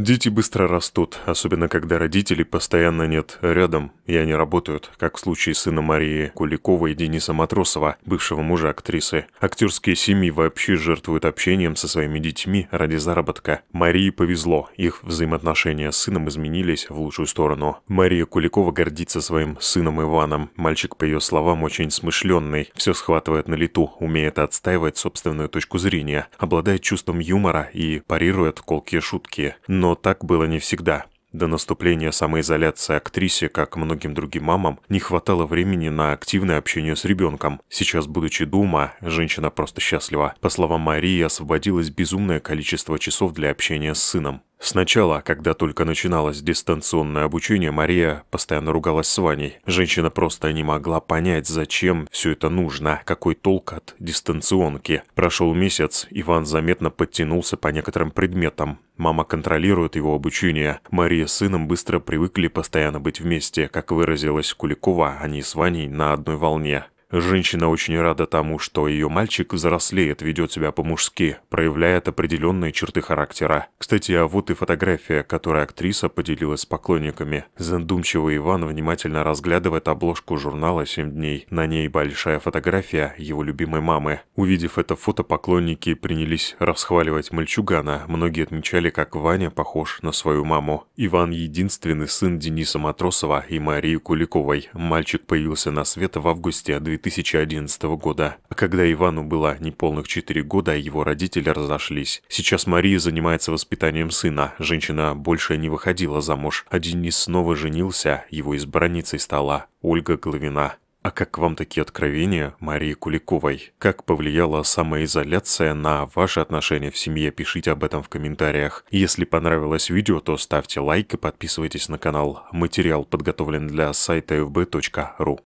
Дети быстро растут, особенно когда родителей постоянно нет рядом, и они работают, как в случае сына Марии Куликова и Дениса Матросова, бывшего мужа актрисы. Актерские семьи вообще жертвуют общением со своими детьми ради заработка. Марии повезло, их взаимоотношения с сыном изменились в лучшую сторону. Мария Куликова гордится своим сыном Иваном. Мальчик, по ее словам, очень смышленный, все схватывает на лету, умеет отстаивать собственную точку зрения, обладает чувством юмора и парирует колкие шутки. Но но так было не всегда. До наступления самоизоляции актрисе, как многим другим мамам, не хватало времени на активное общение с ребенком. Сейчас, будучи дома, женщина просто счастлива. По словам Марии, освободилось безумное количество часов для общения с сыном. Сначала, когда только начиналось дистанционное обучение, Мария постоянно ругалась с Ваней. Женщина просто не могла понять, зачем все это нужно, какой толк от дистанционки. Прошел месяц, Иван заметно подтянулся по некоторым предметам. Мама контролирует его обучение. Мария с сыном быстро привыкли постоянно быть вместе, как выразилась Куликова, они с Ваней на одной волне. Женщина очень рада тому, что ее мальчик взрослеет, ведет себя по-мужски, проявляет определенные черты характера. Кстати, а вот и фотография, которой актриса поделилась с поклонниками. Задумчивый Иван внимательно разглядывает обложку журнала «Семь дней». На ней большая фотография его любимой мамы. Увидев это фото, поклонники принялись расхваливать мальчугана. Многие отмечали, как Ваня похож на свою маму. Иван – единственный сын Дениса Матросова и Марии Куликовой. Мальчик появился на свет в августе 2000 2011 года, а когда Ивану было неполных 4 года, его родители разошлись. Сейчас Мария занимается воспитанием сына, женщина больше не выходила замуж, а Денис снова женился, его избранницей стала Ольга Главина. А как вам такие откровения Марии Куликовой? Как повлияла самоизоляция на ваши отношения в семье? Пишите об этом в комментариях. Если понравилось видео, то ставьте лайк и подписывайтесь на канал. Материал подготовлен для сайта fb.ru.